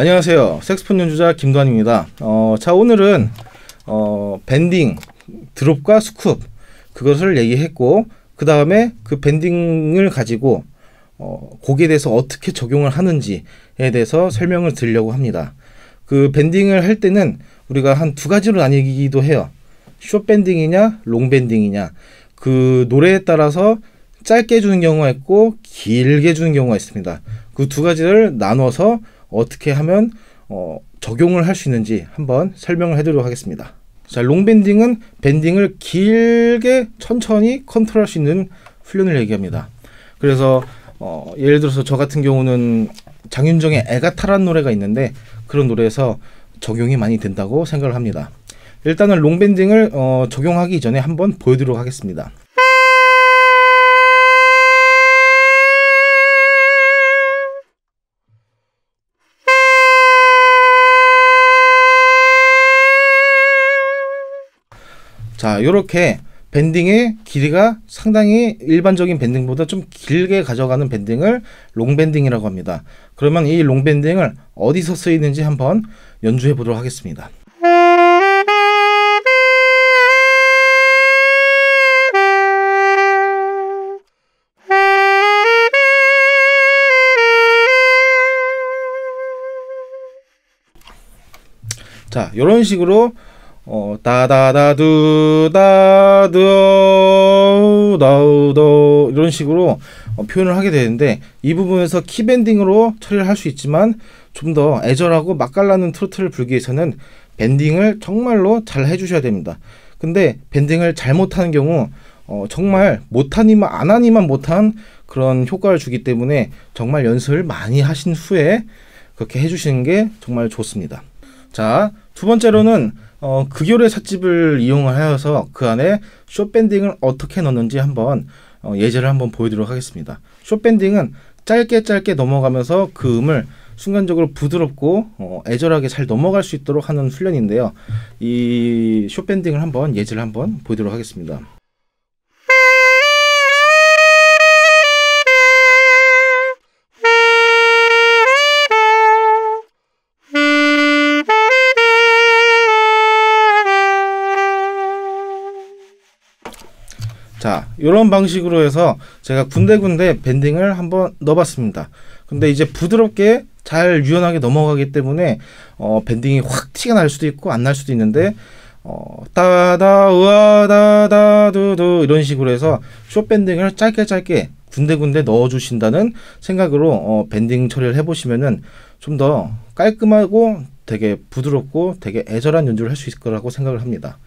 안녕하세요. 섹스폰 연주자 김도환입니다. 어, 자, 오늘은 어, 밴딩, 드롭과 스쿱 그것을 얘기했고 그 다음에 그 밴딩을 가지고 어, 곡에 대해서 어떻게 적용을 하는지에 대해서 설명을 드리려고 합니다. 그 밴딩을 할 때는 우리가 한 두 가지로 나뉘기도 해요. 숏 밴딩이냐, 롱 밴딩이냐. 그 노래에 따라서 짧게 주는 경우가 있고 길게 주는 경우가 있습니다. 그 두 가지를 나눠서 어떻게 하면 어, 적용을 할 수 있는지 한번 설명을 해드리도록 하겠습니다. 자, 롱밴딩은 밴딩을 길게 천천히 컨트롤할 수 있는 훈련을 얘기합니다. 그래서 어, 예를 들어서 저 같은 경우는 장윤정의 애가타란 노래가 있는데 그런 노래에서 적용이 많이 된다고 생각을 합니다. 일단은 롱밴딩을 어, 적용하기 전에 한번 보여드리도록 하겠습니다. 자, 이렇게 밴딩의 길이가 상당히 일반적인 밴딩보다 좀 길게 가져가는 밴딩을 롱밴딩이라고 합니다. 그러면 이 롱밴딩을 어디서 쓰이는지 한번 연주해 보도록 하겠습니다. 자, 이런 식으로 어 다다다두 다두 나우도 이런 식으로 어, 표현을 하게 되는데 이 부분에서 키밴딩으로 처리를 할 수 있지만 좀 더 애절하고 맛깔나는 트로트를 불기 위해서는 밴딩을 정말로 잘 해주셔야 됩니다. 근데 밴딩을 잘못하는 경우 어, 정말 못하니만 안하니만 못한 그런 효과를 주기 때문에 정말 연습을 많이 하신 후에 그렇게 해주시는 게 정말 좋습니다. 자두 번째로는 어, 극요의 찻집을 이용하여서 그 안에 숏밴딩을 어떻게 넣는지 한번 어, 예제를 한번 보여드리도록 하겠습니다. 쇼밴딩은 짧게 짧게 넘어가면서 그 음을 순간적으로 부드럽고 어, 애절하게 잘 넘어갈 수 있도록 하는 훈련인데요. 이 쇼밴딩을 한번 예제를 한번 보도록 하겠습니다. 자, 이런 방식으로 해서 제가 군데군데 밴딩을 한번 넣어봤습니다. 근데 이제 부드럽게 잘 유연하게 넘어가기 때문에 어, 밴딩이 확 티가 날 수도 있고 안 날 수도 있는데 어, 따다 우아다다 두두 이런 식으로 해서 숏 밴딩을 짧게 짧게 군데군데 넣어주신다는 생각으로 어, 밴딩 처리를 해보시면은 좀 더 깔끔하고 되게 부드럽고 되게 애절한 연주를 할 수 있을 거라고 생각을 합니다.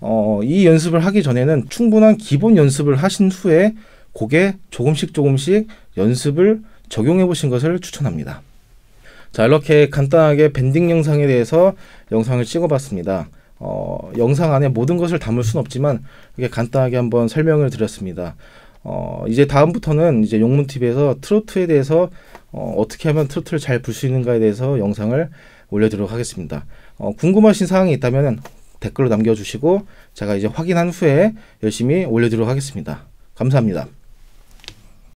어, 이 연습을 하기 전에는 충분한 기본 연습을 하신 후에 곡에 조금씩 조금씩 연습을 적용해 보신 것을 추천합니다. 자, 이렇게 간단하게 밴딩 영상에 대해서 영상을 찍어 봤습니다. 어, 영상 안에 모든 것을 담을 순 없지만 이렇게 간단하게 한번 설명을 드렸습니다. 어, 이제 다음부터는 이제 용문TV에서 트로트에 대해서 어, 떻게 하면 트로트를 잘불수 있는가에 대해서 영상을 올려드리도록 하겠습니다. 어, 궁금하신 사항이 있다면 댓글로 남겨주시고 제가 이제 확인한 후에 열심히 올려드리도록 하겠습니다. 감사합니다.